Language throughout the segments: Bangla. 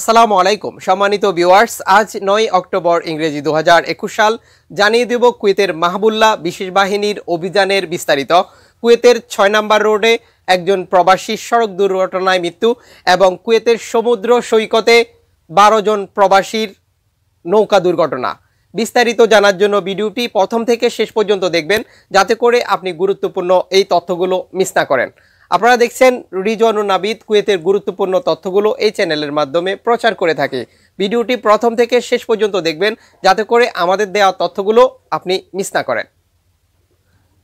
আসসালামু আলাইকুম সম্মানিত ভিউয়ার্স আজ নয় অক্টোবর ইংরেজি দু সাল জানিয়ে দেব কুয়েতের মাহবুল্লাহ বিশেষ বাহিনীর অভিযানের বিস্তারিত কুয়েতের ছয় নম্বর রোডে একজন প্রবাসী সড়ক দুর্ঘটনায় মৃত্যু এবং কুয়েতের সমুদ্র সৈকতে বারো জন প্রবাসীর নৌকা দুর্ঘটনা বিস্তারিত জানার জন্য ভিডিওটি প্রথম থেকে শেষ পর্যন্ত দেখবেন যাতে করে আপনি গুরুত্বপূর্ণ এই তথ্যগুলো মিস না করেন আপনারা দেখছেন রিজন ও নাবিদ কুয়েতের গুরুত্বপূর্ণ তথ্যগুলো এই চ্যানেলের মাধ্যমে প্রচার করে থাকে ভিডিওটি প্রথম থেকে শেষ পর্যন্ত দেখবেন যাতে করে আমাদের দেওয়া তথ্যগুলো আপনি মিস না করেন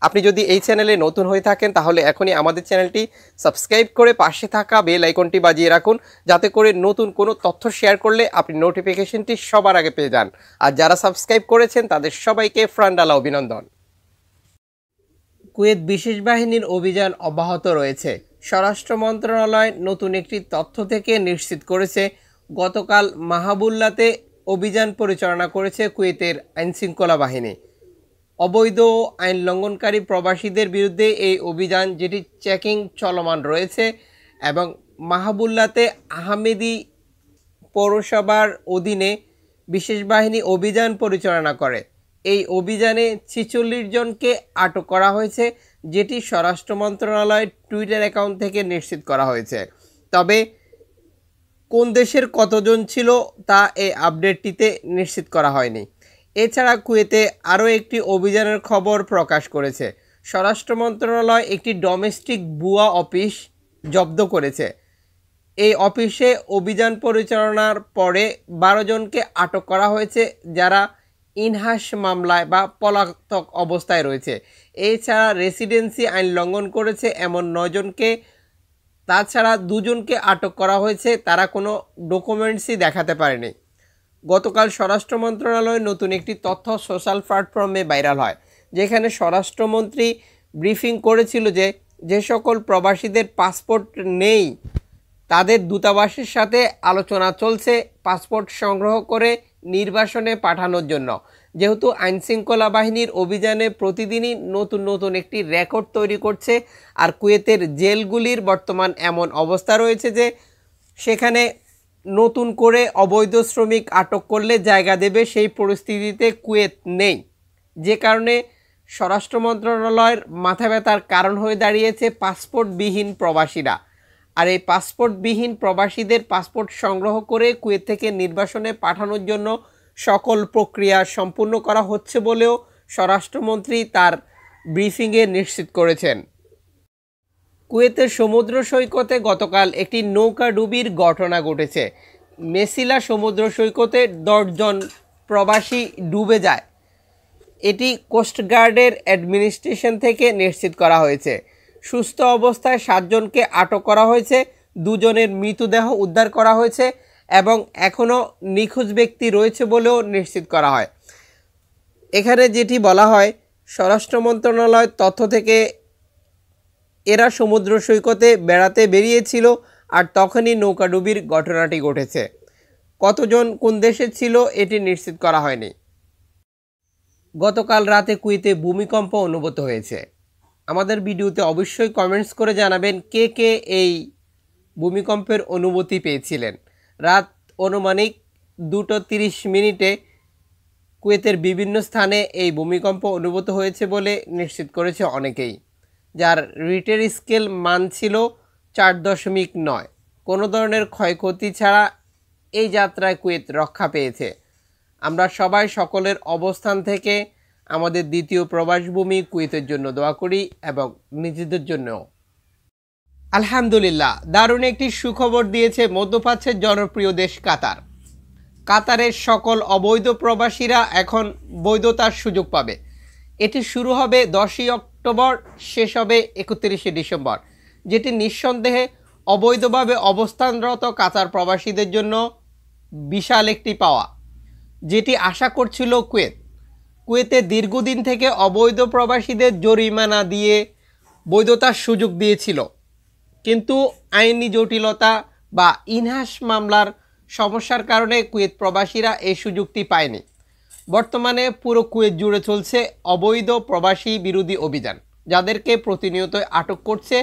আপনি যদি এই চ্যানেলে নতুন হয়ে থাকেন তাহলে এখনই আমাদের চ্যানেলটি সাবস্ক্রাইব করে পাশে থাকা বেল আইকনটি বাজিয়ে রাখুন যাতে করে নতুন কোনো তথ্য শেয়ার করলে আপনি নোটিফিকেশনটি সবার আগে পেয়ে যান আর যারা সাবস্ক্রাইব করেছেন তাদের সবাইকে ফ্রান্ডালা অভিনন্দন কুয়েত বিশেষ বাহিনীর অভিযান অব্যাহত রয়েছে স্বরাষ্ট্র মন্ত্রণালয় নতুন একটি তথ্য থেকে নিশ্চিত করেছে গতকাল মাহাবুল্লাতে অভিযান পরিচালনা করেছে কুয়েতের আইনশৃঙ্খলা বাহিনী অবৈধ আইন লঙ্ঘনকারী প্রবাসীদের বিরুদ্ধে এই অভিযান যেটি চেকিং চলমান রয়েছে এবং মাহাবুল্লাতে আহমেদি পৌরসভার অধীনে বিশেষ বাহিনী অভিযান পরিচালনা করে এই অভিযানে ছিচল্লিশ জনকে আটক করা হয়েছে যেটি স্বরাষ্ট্র মন্ত্রণালয়ের টুইটার অ্যাকাউন্ট থেকে নিশ্চিত করা হয়েছে তবে কোন দেশের কতজন ছিল তা এই আপডেটটিতে নিশ্চিত করা হয়নি এছাড়া কুয়েতে আরও একটি অভিযানের খবর প্রকাশ করেছে স্বরাষ্ট্র মন্ত্রণালয় একটি ডোমেস্টিক বুয়া অফিস জব্দ করেছে এই অফিসে অভিযান পরিচালনার পরে বারো জনকে আটক করা হয়েছে যারা ইনহাস মামলায় বা পলাতক অবস্থায় রয়েছে এছাড়া রেসিডেন্সি আইন লঙ্ঘন করেছে এমন নজনকে তাছাড়া দুজনকে আটক করা হয়েছে তারা কোনো ডকুমেন্টসই দেখাতে পারেনি গতকাল স্বরাষ্ট্র মন্ত্রণালয়ে নতুন একটি তথ্য সোশ্যাল প্ল্যাটফর্মে ভাইরাল হয় যেখানে স্বরাষ্ট্রমন্ত্রী ব্রিফিং করেছিল যে যে সকল প্রবাসীদের পাসপোর্ট নেই তাদের দূতাবাসের সাথে আলোচনা চলছে পাসপোর্ট সংগ্রহ করে নির্বাসনে পাঠানোর জন্য যেহেতু আইনশৃঙ্খলা বাহিনীর অভিযানে প্রতিদিনই নতুন নতুন একটি রেকর্ড তৈরি করছে আর কুয়েতের জেলগুলির বর্তমান এমন অবস্থা রয়েছে যে সেখানে নতুন করে অবৈধ শ্রমিক আটক করলে জায়গা দেবে সেই পরিস্থিতিতে কুয়েত নেই যে কারণে স্বরাষ্ট্র মন্ত্রণালয়ের মাথা ব্যথার কারণ হয়ে দাঁড়িয়েছে পাসপোর্টবিহীন প্রবাসীরা আর এই পাসপোর্টবিহীন প্রবাসীদের পাসপোর্ট সংগ্রহ করে কুয়েত থেকে নির্বাসনে পাঠানোর জন্য সকল প্রক্রিয়া সম্পূর্ণ করা হচ্ছে বলেও স্বরাষ্ট্রমন্ত্রী তার ব্রিফিংয়ে নিশ্চিত করেছেন কুয়েতের সমুদ্র সৈকতে গতকাল একটি নৌকা ডুবির ঘটনা ঘটেছে মেসিলা সমুদ্র সৈকতে দশজন প্রবাসী ডুবে যায় এটি কোস্টগার্ডের অ্যাডমিনিস্ট্রেশন থেকে নিশ্চিত করা হয়েছে সুস্থ অবস্থায় সাতজনকে আটক করা হয়েছে দুজনের মৃতদেহ উদ্ধার করা হয়েছে এবং এখনও নিখোঁজ ব্যক্তি রয়েছে বলেও নিশ্চিত করা হয় এখানে যেটি বলা হয় স্বরাষ্ট্র মন্ত্রণালয় তথ্য থেকে এরা সমুদ্র সৈকতে বেড়াতে বেরিয়েছিল আর তখনই নৌকাডুবির ঘটনাটি ঘটেছে কতজন কোন দেশে ছিল এটি নিশ্চিত করা হয়নি গতকাল রাতে কুইতে ভূমিকম্প অনুভূত হয়েছে আমাদের ভিডিওতে অবশ্যই কমেন্টস করে জানাবেন কে কে এই ভূমিকম্পের অনুভূতি পেয়েছিলেন রাত অনুমানিক দুটো তিরিশ মিনিটে কুয়েতের বিভিন্ন স্থানে এই ভূমিকম্প অনুভূত হয়েছে বলে নিশ্চিত করেছে অনেকেই যার রিটের স্কেল মান ছিল চার দশমিক নয় কোনো ধরনের ক্ষয়ক্ষতি ছাড়া এই যাত্রায় কুয়েত রক্ষা পেয়েছে আমরা সবাই সকলের অবস্থান থেকে আমাদের দ্বিতীয় প্রবাসভূমি কুয়েতের জন্য দোয়া করি এবং নিজেদের জন্য আলহামদুলিল্লাহ দারুণ একটি সুখবর দিয়েছে মধ্যপ্রাচ্যের জনপ্রিয় দেশ কাতার কাতারের সকল অবৈধ প্রবাসীরা এখন বৈধতার সুযোগ পাবে এটি শুরু হবে দশই অক্টোবর শেষ হবে একত্রিশে ডিসেম্বর যেটি নিঃসন্দেহে অবৈধভাবে অবস্থানরত কাতার প্রবাসীদের জন্য বিশাল একটি পাওয়া যেটি আশা করছিল কুয়েত কুয়েতে দীর্ঘদিন থেকে অবৈধ প্রবাসীদের জরিমানা দিয়ে বৈধতার সুযোগ দিয়েছিল কিন্তু আইনি জটিলতা বা ইনহাস মামলার সমস্যার কারণে কুয়েত প্রবাসীরা এই সুযোগটি পায়নি বর্তমানে পুরো কুয়েত জুড়ে চলছে অবৈধ প্রবাসী বিরোধী অভিযান যাদেরকে প্রতিনিয়ত আটক করছে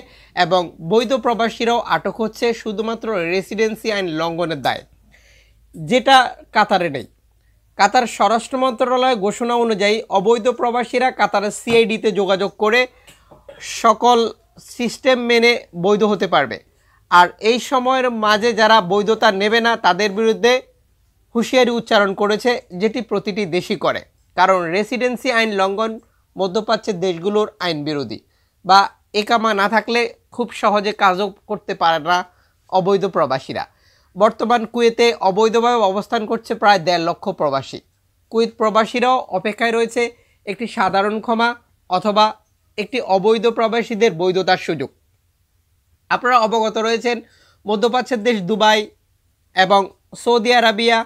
এবং বৈধ প্রবাসীরাও আটক হচ্ছে শুধুমাত্র রেসিডেন্সি আইন লঙ্ঘনের দায় যেটা কাতারে নেই কাতার স্বরাষ্ট্র মন্ত্রণালয় ঘোষণা অনুযায়ী অবৈধ প্রবাসীরা কাতারের সিআইডিতে যোগাযোগ করে সকল সিস্টেম মেনে বৈধ হতে পারবে আর এই সময়ের মাঝে যারা বৈধতা নেবে না তাদের বিরুদ্ধে হুঁশিয়ারি উচ্চারণ করেছে যেটি প্রতিটি দেশই করে কারণ রেসিডেন্সি আইন লঙ্ঘন মধ্যপ্রাচ্যের দেশগুলোর আইন বিরোধী বা একামা না থাকলে খুব সহজে কাজও করতে পারে না অবৈধ প্রবাসীরা বর্তমান কুয়েতে অবৈধভাবে অবস্থান করছে প্রায় দেড় লক্ষ প্রবাসী কুয়েত প্রবাসীরাও অপেক্ষায় রয়েছে একটি সাধারণ ক্ষমা অথবা একটি অবৈধ প্রবাসীদের বৈধতার সুযোগ আপনারা অবগত রয়েছেন মধ্যপ্রাচ্যের দেশ দুবাই এবং সৌদি আরবিয়া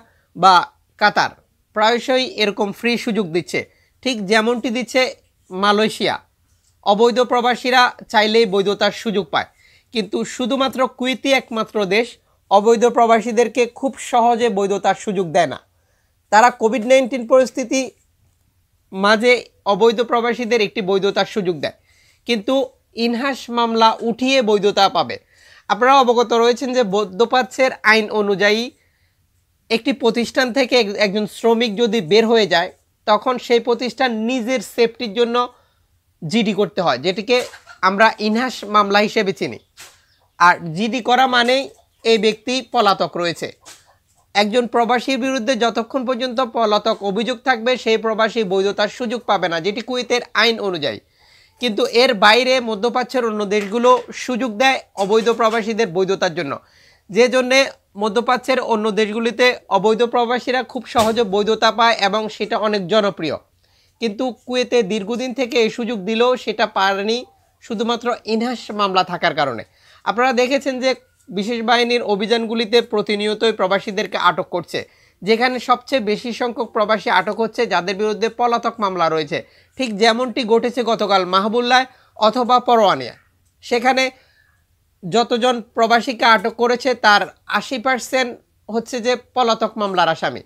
বা কাতার প্রায়শই এরকম ফ্রি সুযোগ দিচ্ছে ঠিক যেমনটি দিচ্ছে মালয়েশিয়া অবৈধ প্রবাসীরা চাইলেই বৈধতার সুযোগ পায় কিন্তু শুধুমাত্র কুইতি একমাত্র দেশ অবৈধ প্রবাসীদেরকে খুব সহজে বৈধতার সুযোগ দেয় না তারা কোভিড নাইন্টিন পরিস্থিতি মাঝে অবৈধ প্রবাসীদের একটি বৈধতার সুযোগ দেয় কিন্তু ইনহাস মামলা উঠিয়ে বৈধতা পাবে আপনারা অবগত রয়েছেন যে বৌদ্ধপাচ্যের আইন অনুযায়ী একটি প্রতিষ্ঠান থেকে একজন শ্রমিক যদি বের হয়ে যায় তখন সেই প্রতিষ্ঠান নিজের সেফটির জন্য জিডি করতে হয় যেটিকে আমরা ইনহাস মামলা হিসেবে চিনি আর জিডি করা মানেই এই ব্যক্তি পলাতক রয়েছে একজন প্রবাসীর বিরুদ্ধে যতক্ষণ পর্যন্ত পলাতক অভিযোগ থাকবে সেই প্রবাসী বৈধতার সুযোগ পাবে না যেটি কুয়েতের আইন অনুযায়ী কিন্তু এর বাইরে মধ্যপ্রাচ্যের অন্য দেশগুলো সুযোগ দেয় অবৈধ প্রবাসীদের বৈধতার জন্য যে জন্যে মধ্যপ্রাচ্যের অন্য দেশগুলিতে অবৈধ প্রবাসীরা খুব সহজে বৈধতা পায় এবং সেটা অনেক জনপ্রিয় কিন্তু কুয়েতে দীর্ঘদিন থেকে এই সুযোগ দিলেও সেটা পারেনি শুধুমাত্র ইনহাস মামলা থাকার কারণে আপনারা দেখেছেন যে বিশেষ বাহিনীর অভিযানগুলিতে প্রতিনিয়তই প্রবাসীদেরকে আটক করছে যেখানে সবচেয়ে বেশি সংখ্যক প্রবাসী আটক হচ্ছে যাদের বিরুদ্ধে পলাতক মামলা রয়েছে ঠিক যেমনটি ঘটেছে গতকাল মাহবুল্লায় অথবা পরোয়ানিয়া সেখানে যতজন প্রবাসীকে আটক করেছে তার আশি পার্সেন্ট হচ্ছে যে পলাতক মামলার আসামি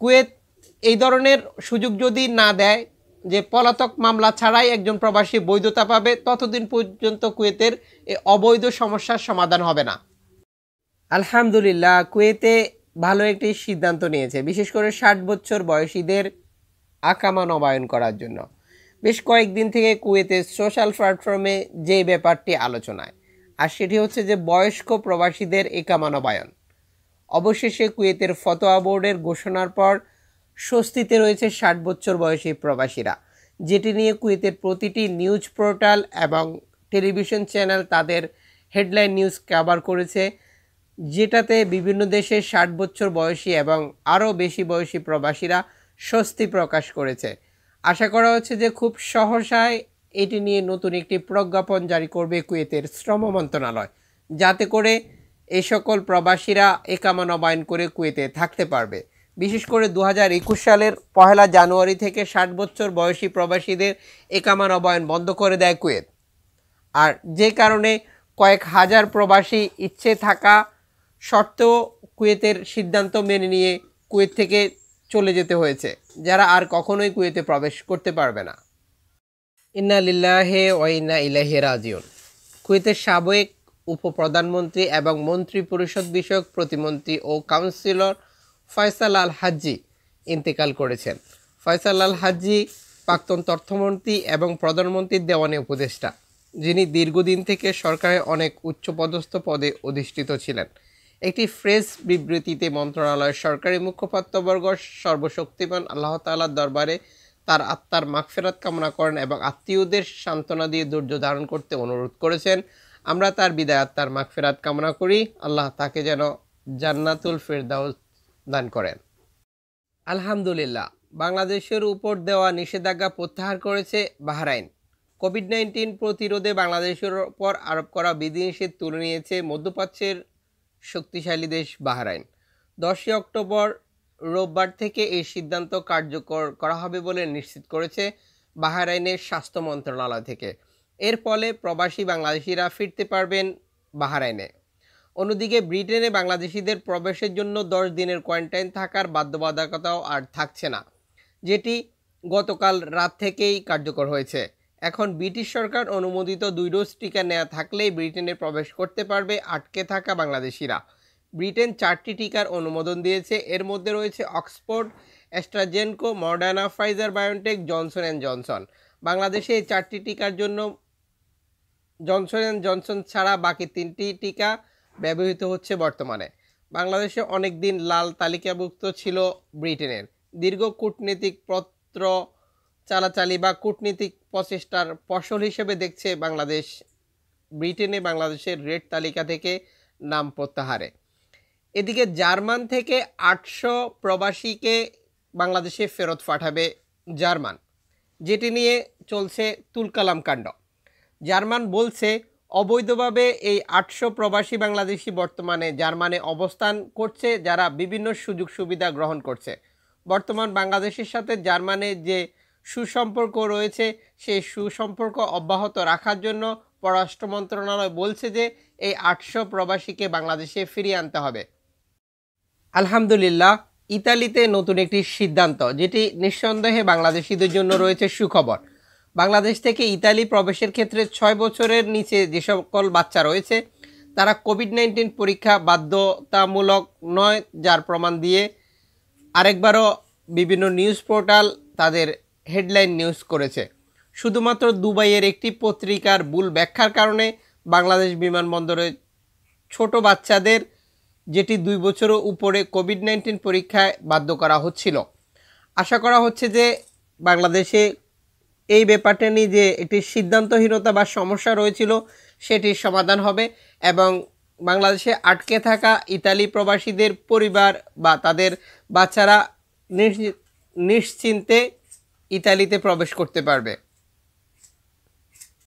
কুয়েত এই ধরনের সুযোগ যদি না দেয় যে পলাতক মামলা ছাড়াই একজন প্রবাসী বৈধতা পাবে ততদিন পর্যন্ত কুয়েতের অবৈধ সমস্যার সমাধান হবে না আলহামদুলিল্লাহ কুয়েতে ভালো একটি সিদ্ধান্ত নিয়েছে বিশেষ করে ষাট বছর বয়সীদের আকামা নবায়ন করার জন্য বেশ কয়েকদিন থেকে কুয়েতে সোশ্যাল প্ল্যাটফর্মে যে ব্যাপারটি আলোচনায় আর সেটি হচ্ছে যে বয়স্ক প্রবাসীদের একামা নবায়ন অবশেষে কুয়েতের ফতোয়া বোর্ডের ঘোষণার পর স্বস্তিতে রয়েছে ষাট বছর বয়সী প্রবাসীরা যেটি নিয়ে কুয়েতের প্রতিটি নিউজ পোর্টাল এবং টেলিভিশন চ্যানেল তাদের হেডলাইন নিউজ কভার করেছে যেটাতে বিভিন্ন দেশে ষাট বছর বয়সী এবং আরও বেশি বয়সী প্রবাসীরা স্বস্তি প্রকাশ করেছে আশা করা হচ্ছে যে খুব সহসায় এটি নিয়ে নতুন একটি প্রজ্ঞাপন জারি করবে কুয়েতের শ্রম মন্ত্রণালয় যাতে করে এ সকল প্রবাসীরা একামা নবায়ন করে কুয়েতে থাকতে পারবে বিশেষ করে দু সালের পহেলা জানুয়ারি থেকে ষাট বছর বয়সী প্রবাসীদের একামান অবয়ন বন্ধ করে দেয় কুয়েত আর যে কারণে কয়েক হাজার প্রবাসী ইচ্ছে থাকা সত্ত্বেও কুয়েতের সিদ্ধান্ত মেনে নিয়ে কুয়েত থেকে চলে যেতে হয়েছে যারা আর কখনোই কুয়েতে প্রবেশ করতে পারবে না ইন্না লিল্লাহে ওয়াইনা ইলাহে রাজিউন কুয়েতের সাবেক উপপ্রধানমন্ত্রী এবং মন্ত্রী পরিষদ বিষয়ক প্রতিমন্ত্রী ও কাউন্সিলর ফয়সাল আল হাজ্জি ইন্তেকাল করেছেন ফয়সাল আল হাজ্জি প্রাক্তন তথ্যমন্ত্রী এবং প্রধানমন্ত্রীর দেওয়ানি উপদেষ্টা যিনি দীর্ঘদিন থেকে সরকারের অনেক উচ্চপদস্থ পদে অধিষ্ঠিত ছিলেন একটি ফ্রেশ বিবৃতিতে মন্ত্রণালয়ের সরকারি মুখপাত্রবর্গ সর্বশক্তিমান আল্লাহ তালার দরবারে তার আত্মার মাগফেরাত কামনা করেন এবং আত্মীয়দের সান্ত্বনা দিয়ে ধৈর্য ধারণ করতে অনুরোধ করেছেন আমরা তার বিদায় আত্মার মাগফেরাত কামনা করি আল্লাহ তাকে যেন জান্নাতুল ফেরদাউস দান করেন আলহামদুলিল্লাহ বাংলাদেশের উপর দেওয়া নিষেধাজ্ঞা প্রত্যাহার করেছে বাহরাইন কোভিড নাইন্টিন প্রতিরোধে বাংলাদেশের ওপর আরোপ করা বিধিনিষেধ তুলে নিয়েছে মধ্যপ্রাচ্যের শক্তিশালী দেশ বাহরাইন দশই অক্টোবর রোববার থেকে এই সিদ্ধান্ত কার্যকর করা হবে বলে নিশ্চিত করেছে বাহরাইনের স্বাস্থ্য মন্ত্রণালয় থেকে এর ফলে প্রবাসী বাংলাদেশিরা ফিরতে পারবেন বাহরাইনে অন্যদিকে ব্রিটেনে বাংলাদেশিদের প্রবেশের জন্য দশ দিনের কোয়ারেন্টাইন থাকার বাধ্যবাধকতাও আর থাকছে না যেটি গতকাল রাত থেকেই কার্যকর হয়েছে এখন ব্রিটিশ সরকার অনুমোদিত দুই ডোজ টিকা নেওয়া থাকলেই ব্রিটেনে প্রবেশ করতে পারবে আটকে থাকা বাংলাদেশিরা ব্রিটেন চারটি টিকার অনুমোদন দিয়েছে এর মধ্যে রয়েছে Oxford AstraZeneca Moderna Pfizer Biotech Johnson and Johnson বাংলাদেশে এই চারটি টিকার জন্য জনসন অ্যান্ড জনসন ছাড়া বাকি তিনটি টিকা ব্যবহৃত হচ্ছে বর্তমানে বাংলাদেশে অনেক দিন লাল তালিকাভুক্ত ছিল ব্রিটেনের দীর্ঘ কূটনীতিক পত্র চালাচালি বা কূটনীতিক প্রচেষ্টার ফসল হিসেবে দেখছে বাংলাদেশ ব্রিটেনে বাংলাদেশের রেড তালিকা থেকে নাম প্রত্যাহারে এদিকে জার্মান থেকে আটশো প্রবাসীকে বাংলাদেশে ফেরত পাঠাবে জার্মান যেটি নিয়ে চলছে তুলকালাম কাণ্ড জার্মান বলছে অবৈধভাবে এই আটশো প্রবাসী বাংলাদেশি বর্তমানে জার্মানে অবস্থান করছে যারা বিভিন্ন সুযোগ সুবিধা গ্রহণ করছে বর্তমান বাংলাদেশের সাথে জার্মানের যে সুসম্পর্ক রয়েছে সেই সুসম্পর্ক অব্যাহত রাখার জন্য পররাষ্ট্র মন্ত্রণালয় বলছে যে এই আটশো প্রবাসীকে বাংলাদেশে ফিরিয়ে আনতে হবে আলহামদুলিল্লাহ ইতালিতে নতুন একটি সিদ্ধান্ত যেটি নিঃসন্দেহে বাংলাদেশিদের জন্য রয়েছে সুখবর বাংলাদেশ থেকে ইতালি প্রবেশের ক্ষেত্রে ছয় বছরের নিচে যে সকল বাচ্চা রয়েছে তারা কোভিড নাইন্টিন পরীক্ষা বাধ্যতামূলক নয় যার প্রমাণ দিয়ে আরেকবারও বিভিন্ন নিউজ পোর্টাল তাদের হেডলাইন নিউজ করেছে শুধুমাত্র দুবাইয়ের একটি পত্রিকার ভুল ব্যাখ্যার কারণে বাংলাদেশ বিমানবন্দরে ছোট বাচ্চাদের যেটি দুই বছরের উপরে কোভিড নাইন্টিন পরীক্ষায় বাধ্য করা হচ্ছিল আশা করা হচ্ছে যে বাংলাদেশে এই ব্যাপারটা নিয়ে যে একটি সিদ্ধান্তহীনতা বা সমস্যা রয়েছিল সেটির সমাধান হবে এবং বাংলাদেশে আটকে থাকা ইতালি প্রবাসীদের পরিবার বা তাদের বাচ্চারা নিশ্চিন্তে ইতালিতে প্রবেশ করতে পারবে